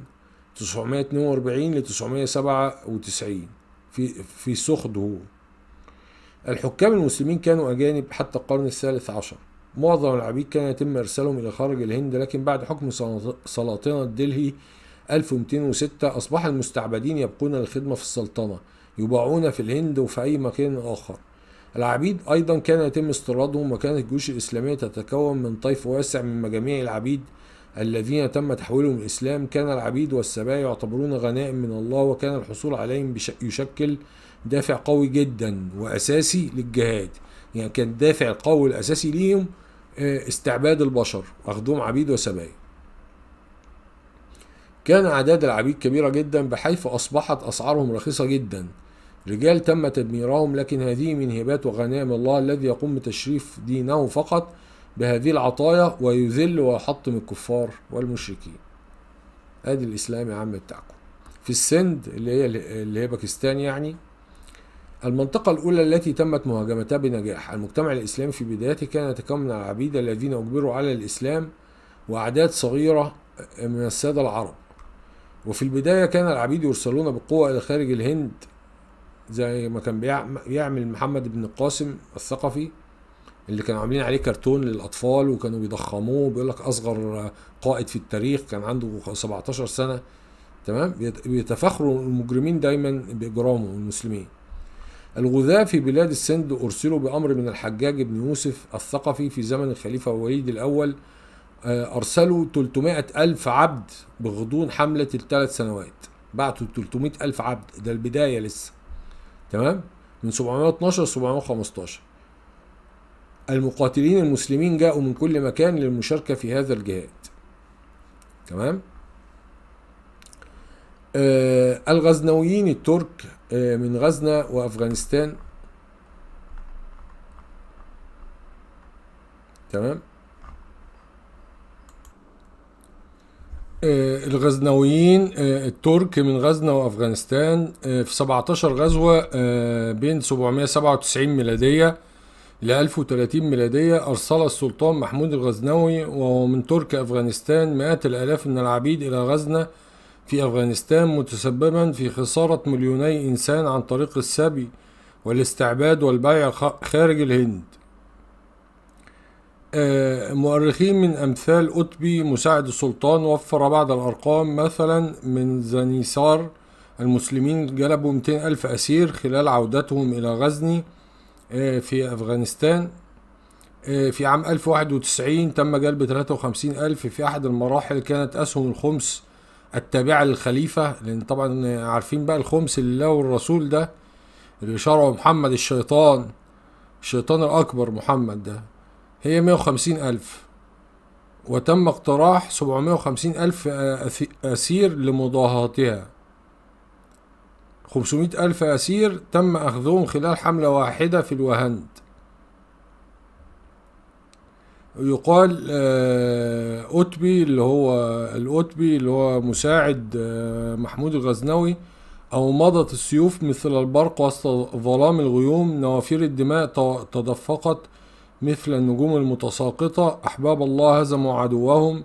942 ل 997 في في سخده الحكام المسلمين كانوا أجانب حتى القرن الثالث عشر معظم العبيد كان يتم إرسالهم إلى خارج الهند لكن بعد حكم سلاطنة دلهي 1206 أصبح المستعبدين يبقون للخدمة في السلطنة يباعون في الهند وفي أي مكان آخر العبيد أيضا كان يتم استيرادهم وكانت الجيوش الإسلامية تتكون من طيف واسع من مجاميع العبيد الذين تم تحويلهم الإسلام كان العبيد والسبايا يعتبرون غنائم من الله وكان الحصول عليهم يشكل دافع قوي جدا وأساسي للجهاد يعني كان الدافع القوي الأساسي ليهم آه، استعباد البشر أخذهم عبيد وسبايا كان أعداد العبيد كبيرة جدا بحيث أصبحت أسعارهم رخيصة جدا رجال تم تدميرهم لكن هذه من هبات وغنائم الله الذي يقوم بتشريف دينه فقط بهذه العطايا ويذل ويحطم الكفار والمشركين ادي الاسلام يا عم بتاعكم في السند اللي هي اللي هي باكستان يعني المنطقة الأولى التي تمت مهاجمتها بنجاح المجتمع الإسلامي في بدايته كان يتكون من العبيد الذين أجبروا على الإسلام وأعداد صغيرة من السادة العرب وفي البداية كان العبيد يرسلون بقوة إلى خارج الهند زي ما كان بيعمل محمد بن القاسم الثقفي اللي كانوا عاملين عليه كرتون للأطفال وكانوا بيضخموه بيقول لك أصغر قائد في التاريخ كان عنده 17 سنة تمام بيتفاخروا المجرمين دايما بإجرامه المسلمين الغذاء في بلاد السند أرسلوا بأمر من الحجاج بن يوسف الثقفي في زمن الخليفة وليد الأول آه، أرسلوا 300 ألف عبد بغضون حملة الثلاث سنوات بعتوا 300 ألف عبد ده البداية لسه تمام من 712 ل 715 المقاتلين المسلمين جاءوا من كل مكان للمشاركة في هذا الجهاد تمام آه الغزنويين الترك آه من غزنة وأفغانستان تمام آه، الغزنويين آه، الترك من غزنة وأفغانستان آه، في 17 غزوة بين 797 ميلادية ل 1030 ميلادية أرسل السلطان محمود الغزنوي وهو من ترك أفغانستان مئات الآلاف من العبيد إلى غزنة في أفغانستان متسببا في خسارة مليوني إنسان عن طريق السبي والاستعباد والبيع خارج الهند آه، مؤرخين من أمثال أتبي مساعد السلطان وفر بعض الأرقام مثلا من زنيسار المسلمين جلبوا 200 ألف أسير خلال عودتهم إلى غزني آه، في أفغانستان آه، في عام 1091 تم جلب 53 ألف في أحد المراحل كانت أسهم الخمس التابعة للخليفة لأن طبعا عارفين بقى الخمس اللي لله والرسول ده اللي شرعه محمد الشيطان الشيطان الأكبر محمد ده هي 150 ألف وتم اقتراح 750 ألف أسير لمضاهاتها 500 ألف أسير تم أخذهم خلال حملة واحدة في الوهند يقال آه، أوتبي اللي هو الأوتبي اللي هو مساعد آه، محمود الغزنوي أو مضت السيوف مثل البرق وسط ظلام الغيوم نوافير الدماء تدفقت مثل النجوم المتساقطة أحباب الله هزموا عدوهم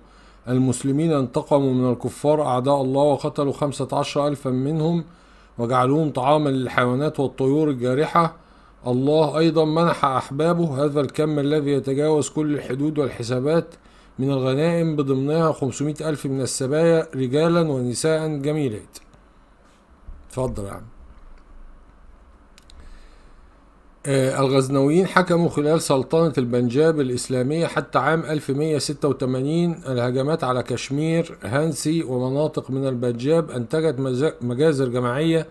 المسلمين انتقموا من الكفار أعداء الله وقتلوا خمسة عشر ألفا منهم وجعلوهم طعاما للحيوانات والطيور الجارحة الله أيضا منح أحبابه هذا الكم الذي يتجاوز كل الحدود والحسابات من الغنائم بضمنها خمسمائة ألف من السبايا رجالا ونساء جميلات اتفضل يا عم آه، الغزنويين حكموا خلال سلطنة البنجاب الإسلامية حتى عام 1186 الهجمات على كشمير هانسي ومناطق من البنجاب أنتجت مجازر جماعية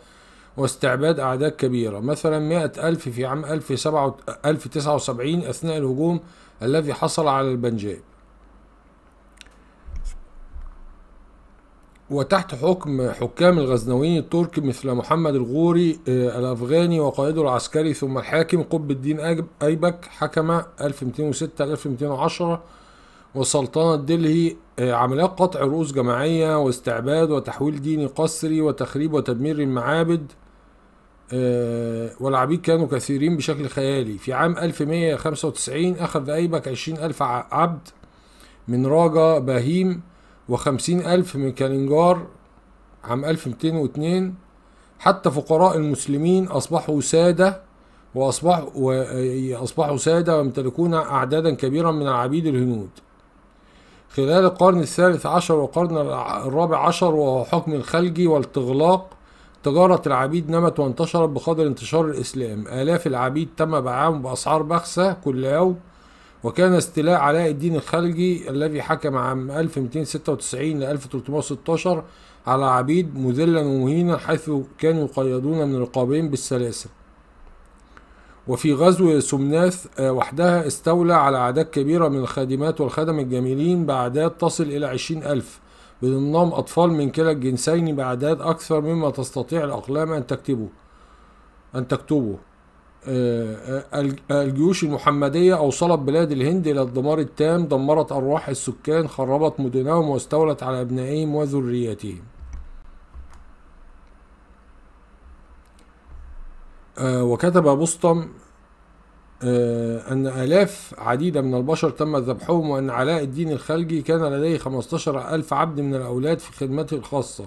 واستعباد أعداد كبيرة مثلا 100 ألف في عام 1079 أثناء الهجوم الذي حصل على البنجاب وتحت حكم حكام الغزنويين الترك مثل محمد الغوري آه، الأفغاني وقائده العسكري ثم الحاكم قطب الدين أيبك حكم 1206 1210 وسلطنة دلهي آه، عمليات قطع رؤوس جماعية واستعباد وتحويل ديني قسري وتخريب وتدمير المعابد آه، والعبيد كانوا كثيرين بشكل خيالي في عام 1195 أخذ أيبك 20000 عبد من راجا باهيم وخمسين ألف من كالينجار عام 1202 حتى فقراء المسلمين أصبحوا سادة وأصبحوا أصبحوا سادة ويمتلكون أعدادا كبيرا من العبيد الهنود خلال القرن الثالث عشر والقرن الرابع عشر وهو حكم الخلجي والتغلاق تجارة العبيد نمت وانتشرت بقدر انتشار الإسلام آلاف العبيد تم بيعهم بأسعار بخسة كل يوم وكان استيلاء علاء الدين الخلجي الذي حكم عام 1296 ل 1316 على عبيد مذلا ومهينا حيث كانوا يقيدون من رقابهم بالسلاسل وفي غزو سمناث آه، وحدها استولى على أعداد كبيرة من الخادمات والخدم الجميلين بأعداد تصل إلى عشرين ألف بضمنهم أطفال من كلا الجنسين بأعداد أكثر مما تستطيع الأقلام أن تكتبه أن تكتبه آه، آه، آه، الجيوش المحمدية أوصلت بلاد الهند إلى الدمار التام دمرت أرواح السكان خربت مدنهم واستولت على أبنائهم وذرياتهم وكتب بسطم أن آلاف عديدة من البشر تم ذبحهم وأن علاء الدين الخلجي كان لديه 15 ألف عبد من الأولاد في خدمته الخاصة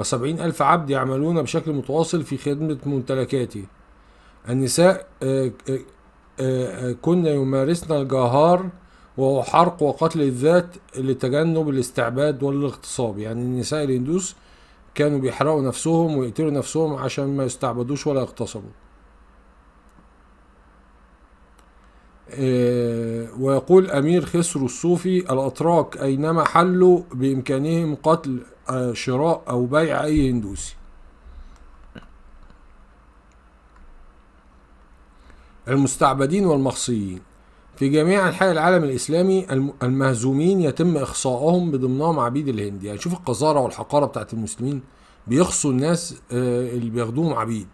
و70 ألف عبد يعملون بشكل متواصل في خدمة ممتلكاته النساء آه، آه، آه، كن يمارسن الجهار وهو حرق وقتل الذات لتجنب الاستعباد والاغتصاب يعني النساء الهندوس كانوا بيحرقوا نفسهم ويقتلوا نفسهم عشان ما يستعبدوش ولا يغتصبوا ويقول أمير خسرو الصوفي الأتراك أينما حلوا بإمكانهم قتل شراء أو بيع أي هندوسي المستعبدين والمخصيين في جميع انحاء العالم الاسلامي المهزومين يتم اخصائهم بضمنهم عبيد الهند يعني شوف القذاره والحقاره بتاعت المسلمين بيخصوا الناس آه، اللي بياخدوهم عبيد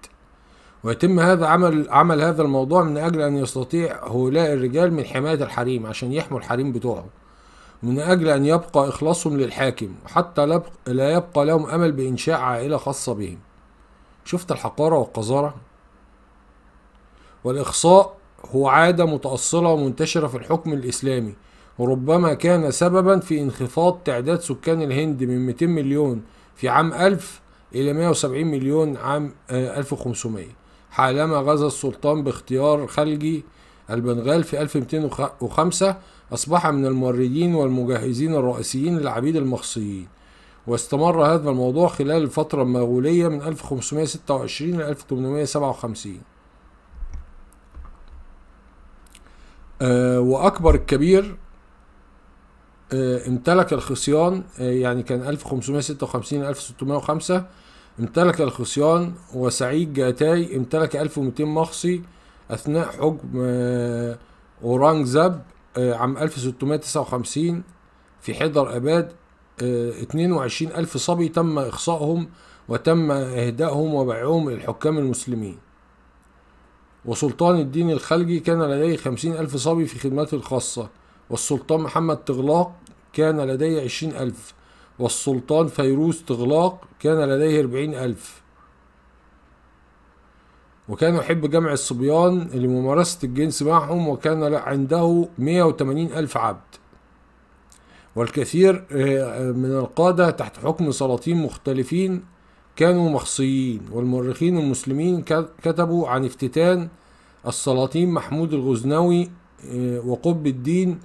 ويتم هذا عمل عمل هذا الموضوع من اجل ان يستطيع هؤلاء الرجال من حمايه الحريم عشان يحموا الحريم بتوعهم من اجل ان يبقى اخلاصهم للحاكم وحتى لا يبقى لهم امل بانشاء عائله خاصه بهم شفت الحقاره والقذاره والإخصاء هو عادة متأصلة ومنتشرة في الحكم الإسلامي وربما كان سببا في انخفاض تعداد سكان الهند من 200 مليون في عام 1000 إلى 170 مليون عام 1500 آه، حالما غزا السلطان باختيار خلجي البنغال في 1205 أصبح من الموردين والمجهزين الرئيسيين للعبيد المخصيين واستمر هذا الموضوع خلال الفترة المغولية من 1526 إلى 1857 آه، وأكبر الكبير آه، امتلك الخصيان آه، يعني كان 1556 1605 امتلك الخصيان وسعيد جاتاي امتلك 1200 مخصي أثناء حكم أورانجزاب عام 1659 في حيدر أباد 22000 صبي تم إخصائهم وتم إهدائهم وبيعهم للحكام المسلمين وسلطان الدين الخلجي كان لديه خمسين ألف صبي في خدمته الخاصة والسلطان محمد تغلاق كان لديه عشرين ألف والسلطان فيروز تغلاق كان لديه أربعين ألف وكان يحب جمع الصبيان لممارسة الجنس معهم وكان عنده مية وثمانين ألف عبد والكثير آه، آه، من القادة تحت حكم سلاطين مختلفين كانوا مخصيين والمؤرخين المسلمين كتبوا عن افتتان السلاطين محمود الغزنوي آه، وقب الدين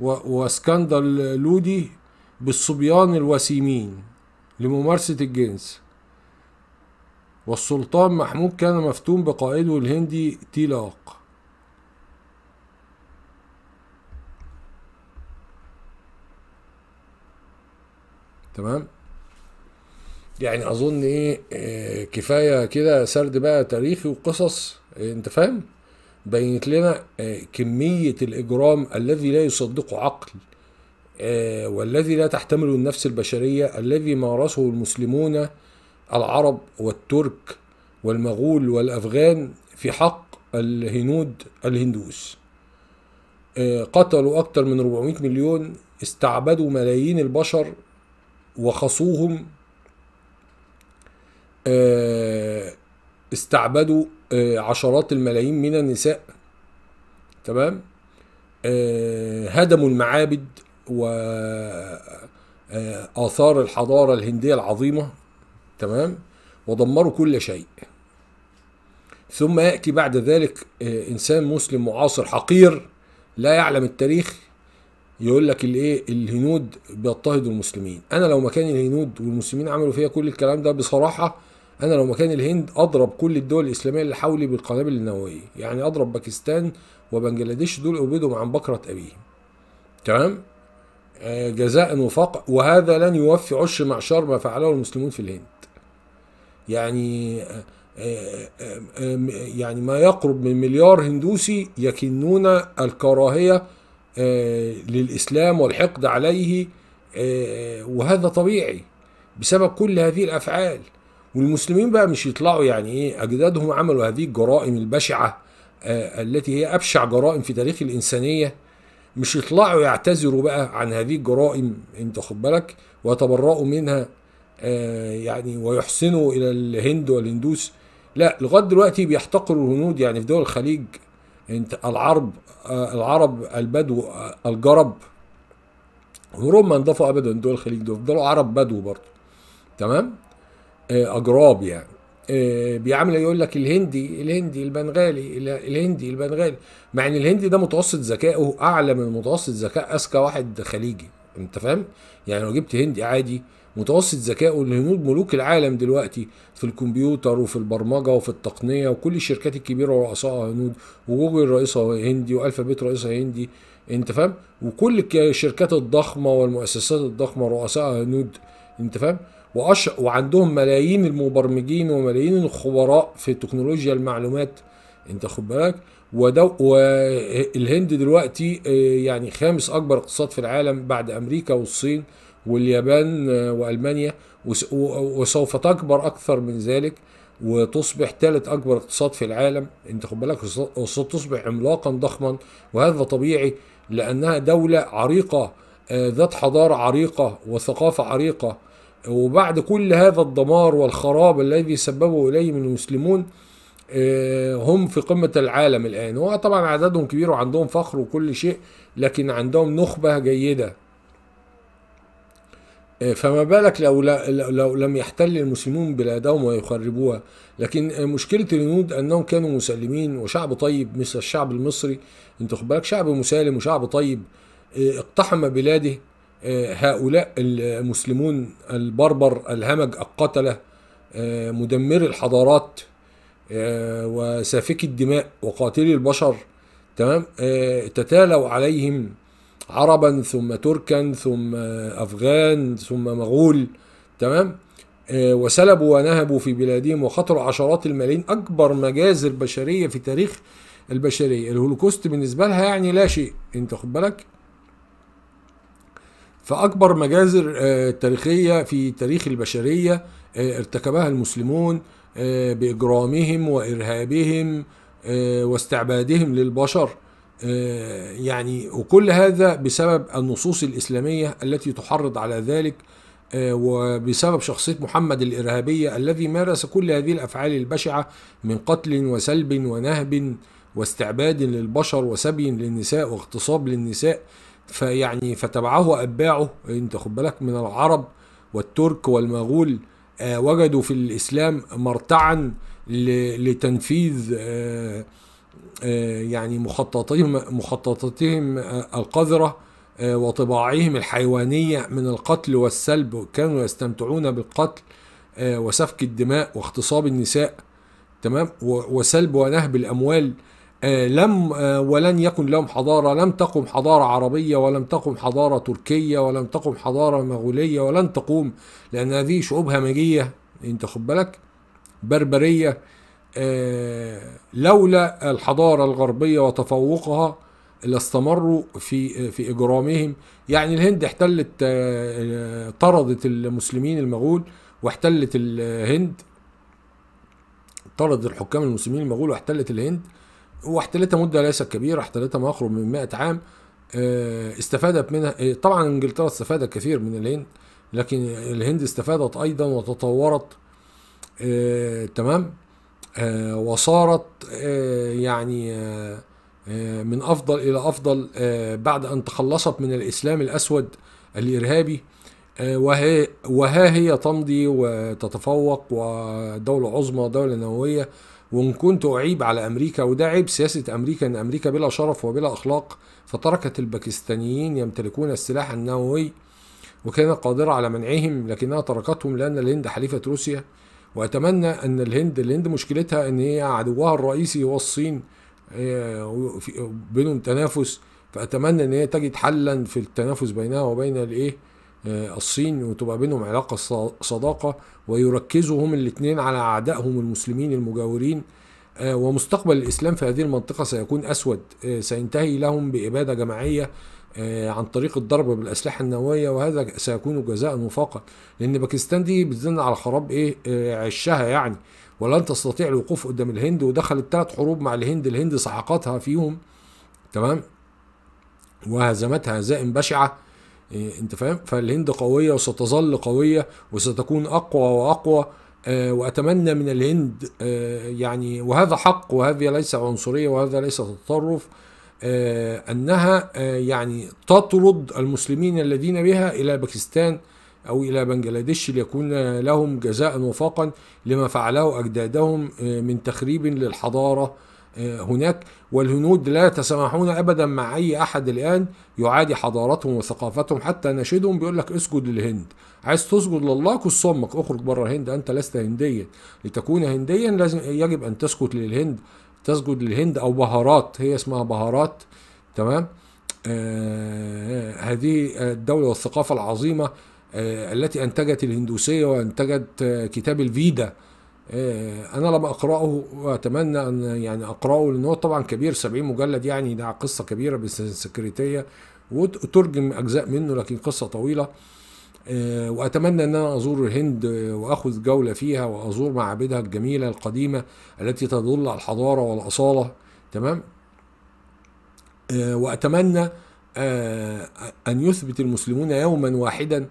واسكندر لودي بالصبيان الوسيمين لممارسة الجنس والسلطان محمود كان مفتون بقائده الهندي تيلاق تمام يعني اظن ايه, آه، كفايه كده سرد بقى تاريخي وقصص آه، انت فاهم بينت لنا آه، كميه الاجرام الذي لا يصدقه عقل والذي لا تحتمله النفس البشريه الذي مارسه المسلمون العرب والترك والمغول والافغان في حق الهنود الهندوس قتلوا اكثر من 400 مليون استعبدوا ملايين البشر وخصوهم آه، استعبدوا آه، عشرات الملايين من النساء تمام آه، هدموا المعابد وآثار الحضارة الهندية العظيمة تمام ودمروا كل شيء ثم يأتي بعد ذلك إنسان مسلم معاصر حقير لا يعلم التاريخ يقول لك الايه الهنود بيضطهدوا المسلمين انا لو مكان الهنود والمسلمين عملوا فيها كل الكلام ده بصراحه انا لو مكان الهند اضرب كل الدول الاسلاميه اللي حولي بالقنابل النوويه يعني اضرب باكستان وبنجلاديش دول ابيدهم عن بكره ابيهم تمام آه، جزاء وفاق وهذا لن يوفي عش معشار ما فعله المسلمون في الهند يعني آه، آه، يعني ما يقرب من مليار هندوسي يكنون الكراهيه للاسلام والحقد عليه وهذا طبيعي بسبب كل هذه الافعال والمسلمين بقى مش يطلعوا يعني ايه اجدادهم عملوا هذه الجرائم البشعه آه التي هي ابشع جرائم في تاريخ الانسانيه مش يطلعوا يعتذروا بقى عن هذه الجرائم انت خد بالك ويتبرؤوا منها آه يعني ويحسنوا الى الهند والهندوس لا لغايه دلوقتي بيحتقروا الهنود يعني في دول الخليج انت العرب آه العرب البدو آه، الجرب هم ما انضافوا ابدا دول الخليج دول فضلوا عرب بدو برضه تمام آه، اجراب يعني آه، بيعمل يقول لك الهندي الهندي البنغالي الهندي البنغالي مع ان الهندي ده متوسط ذكائه اعلى من متوسط ذكاء اذكى واحد خليجي انت فاهم يعني لو جبت هندي عادي متوسط ذكائه الهنود ملوك العالم دلوقتي في الكمبيوتر وفي البرمجه وفي التقنيه وكل الشركات الكبيره ورؤسائها هنود وجوجل رئيسها هندي والفابيت رئيسها هندي انت فاهم وكل الشركات الضخمه والمؤسسات الضخمه رؤسائها هنود انت فاهم وأش... وعندهم ملايين المبرمجين وملايين الخبراء في تكنولوجيا المعلومات انت خد بالك ودو... والهند دلوقتي آه، يعني خامس اكبر اقتصاد في العالم بعد امريكا والصين واليابان آه، والمانيا وسوف تكبر اكثر من ذلك وتصبح ثالث اكبر اقتصاد في العالم انت خد بالك وستصبح عملاقا ضخما وهذا طبيعي لانها دوله عريقه آه، ذات حضاره عريقه وثقافه عريقه وبعد كل هذا الدمار والخراب الذي سببه إليه من المسلمون آه، هم في قمة العالم الآن هو طبعا عددهم كبير وعندهم فخر وكل شيء لكن عندهم نخبة جيدة آه، فما بالك لو, لو لم يحتل المسلمون بلادهم ويخربوها لكن آه، مشكلة الهنود أنهم كانوا مسلمين وشعب طيب مثل الشعب المصري انت خد بالك شعب مسالم وشعب طيب اقتحم بلاده هؤلاء المسلمون البربر الهمج القتلة آه، مدمري الحضارات آه، وسافكي الدماء وقاتلي البشر تمام آه، تتالوا عليهم عربا ثم تركا ثم افغان ثم مغول تمام وسلبوا ونهبوا في بلادهم وخطروا عشرات الملايين اكبر مجازر بشريه في تاريخ البشريه الهولوكوست بالنسبه لها يعني لا شيء انت خد بالك فأكبر مجازر آه، تاريخية في تاريخ البشرية آه، ارتكبها المسلمون آه، بإجرامهم وإرهابهم واستعبادهم للبشر يعني وكل هذا بسبب النصوص الإسلامية التي تحرض على ذلك وبسبب شخصية محمد الإرهابية الذي مارس كل هذه الأفعال البشعة من قتل وسلب ونهب واستعباد للبشر وسبي للنساء واغتصاب للنساء فيعني فتبعه اتباعه انت خد بالك من العرب والترك والمغول آه، وجدوا في الاسلام مرتعا لتنفيذ آه، آه، يعني مخططاتهم مخططاتهم القذره وطباعهم الحيوانيه من القتل والسلب كانوا يستمتعون بالقتل وسفك الدماء واغتصاب النساء تمام وسلب ونهب الاموال آه، لم آه، ولن يكن لهم حضارة لم تقم حضارة عربية ولم تقم حضارة تركية ولم تقم حضارة مغولية ولن تقوم لأن هذه شعوب همجية أنت خد بالك بربرية آه، لولا الحضارة الغربية وتفوقها لاستمروا في في اجرامهم يعني الهند احتلت طردت المسلمين المغول واحتلت الهند طردت الحكام المسلمين المغول واحتلت الهند واحتلتها مده ليست كبيره احتلتها ما يقرب من 100 عام آه، استفادت منها آه، طبعا انجلترا استفادت كثير من الهند لكن الهند استفادت ايضا وتطورت آه، تمام وصارت يعني من افضل الى افضل بعد ان تخلصت من الاسلام الاسود الارهابي وها هي تمضي وتتفوق ودولة عظمى دولة نووية وإن كنت أعيب على أمريكا وده عيب سياسة أمريكا إن أمريكا بلا شرف وبلا أخلاق فتركت الباكستانيين يمتلكون السلاح النووي وكانت قادرة على منعهم لكنها تركتهم لأن الهند حليفة روسيا وأتمنى أن الهند الهند مشكلتها أن هي عدوها الرئيسي هو الصين آه، بينهم تنافس فأتمنى أن هي تجد حلا في التنافس بينها وبين الإيه آه، الصين وتبقى بينهم علاقة صداقة ويركزوا هم الاثنين على أعدائهم المسلمين المجاورين آه، ومستقبل الإسلام في هذه المنطقة سيكون أسود آه، سينتهي لهم بإبادة جماعية عن طريق الضرب بالأسلحة النووية وهذا سيكون جزاء وفاقا لأن باكستان دي بتزن على خراب إيه عشها يعني ولن تستطيع الوقوف قدام الهند ودخلت ثلاث حروب مع الهند الهند سحقتها فيهم تمام وهزمتها هزائم بشعة إيه، انت فاهم فالهند قويه وستظل قويه وستكون اقوى واقوى آه، واتمنى من الهند آه، يعني وهذا حق وهذه ليس عنصريه وهذا ليس تطرف آه، انها يعني تطرد المسلمين الذين بها الى باكستان او الى بنجلاديش ليكون لهم جزاء وفاقا لما فعله اجدادهم من تخريب للحضاره هناك والهنود لا يتسامحون ابدا مع اي احد الان يعادي حضارتهم وثقافتهم حتى ناشدهم بيقول لك اسجد للهند عايز تسجد لله كل صمك اخرج بره الهند انت لست هنديا لتكون هنديا لازم يجب ان تسجد للهند تسجد للهند او بهارات هي اسمها بهارات تمام آه, آه، هذه الدوله والثقافه العظيمه آه التي انتجت الهندوسيه وانتجت آه كتاب الفيدا آه، انا لما اقراه واتمنى ان يعني اقراه لان هو طبعا كبير 70 مجلد يعني ده قصه كبيره بالسنسكريتيه وترجم اجزاء منه لكن قصه طويله آه، واتمنى ان انا ازور الهند واخذ جوله فيها وازور معابدها الجميله القديمه التي تدل على الحضاره والاصاله تمام آه، واتمنى ان يثبت المسلمون يوما واحدا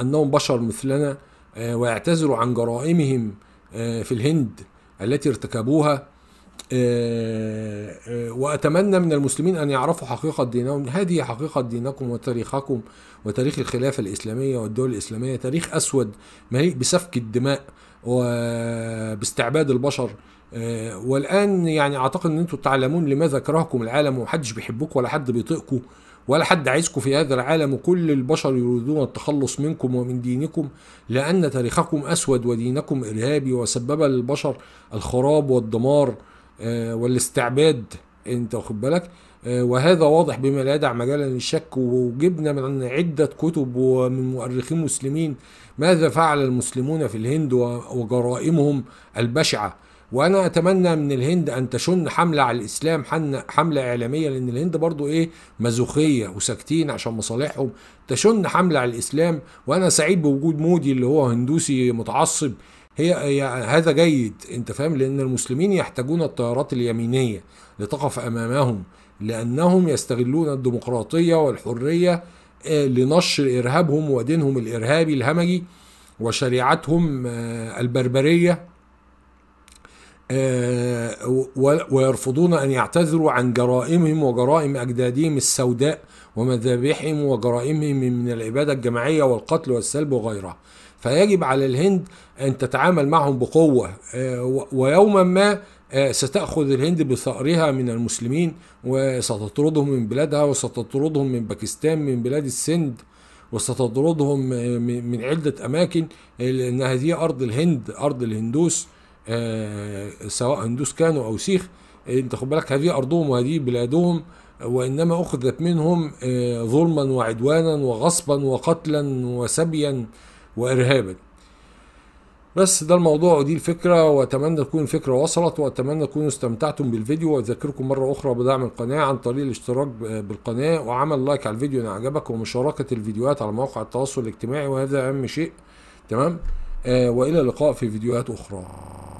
انهم بشر مثلنا ويعتذروا عن جرائمهم آه، في الهند التي ارتكبوها آه، آه، وأتمنى من المسلمين أن يعرفوا حقيقة دينهم هذه حقيقة دينكم وتاريخكم وتاريخ الخلافة الإسلامية والدول الإسلامية تاريخ أسود مليء بسفك الدماء وباستعباد البشر والآن يعني أعتقد أن أنتم تعلمون لماذا كرهكم العالم ومحدش بيحبكم ولا حد بيطيقكم ولا حد عايزكم في هذا العالم كل البشر يريدون التخلص منكم ومن دينكم لأن تاريخكم أسود ودينكم إرهابي وسبب للبشر الخراب والدمار آه، والاستعباد انت واخد بالك آه، وهذا واضح بما لا يدع مجالا للشك وجبنا من عدة كتب ومن مؤرخين مسلمين ماذا فعل المسلمون في الهند وجرائمهم البشعة وانا اتمنى من الهند ان تشن حمله على الاسلام حمله اعلاميه لان الهند برضو ايه مزوخيه وساكتين عشان مصالحهم تشن حمله على الاسلام وانا سعيد بوجود مودي اللي هو هندوسي متعصب هي, هي هذا جيد انت فاهم لان المسلمين يحتاجون التيارات اليمينيه لتقف امامهم لانهم يستغلون الديمقراطيه والحريه آه، لنشر ارهابهم ودينهم الارهابي الهمجي وشريعتهم آه، البربريه آه، ويرفضون أن يعتذروا عن جرائمهم وجرائم أجدادهم السوداء ومذابحهم وجرائمهم من العبادة الجماعية والقتل والسلب وغيرها فيجب على الهند أن تتعامل معهم بقوة آه، ويوما ما آه، ستأخذ الهند بثأرها من المسلمين وستطردهم من بلادها وستطردهم من باكستان من بلاد السند وستطردهم من عدة أماكن لأن هذه أرض الهند أرض الهندوس آه، سواء هندوس كانوا أو سيخ آه، أنت خد بالك هذه أرضهم وهذه بلادهم وإنما أخذت منهم آه، ظلما وعدوانا وغصبا وقتلا وسبيا وإرهابا بس ده الموضوع ودي الفكرة وأتمنى تكون الفكرة وصلت وأتمنى تكونوا استمتعتم بالفيديو وأذكركم مرة أخرى بدعم القناة عن طريق الاشتراك بالقناة وعمل لايك على الفيديو إن اعجبك ومشاركة الفيديوهات على مواقع التواصل الاجتماعي وهذا أهم شيء تمام آه وإلى اللقاء في فيديوهات أخرى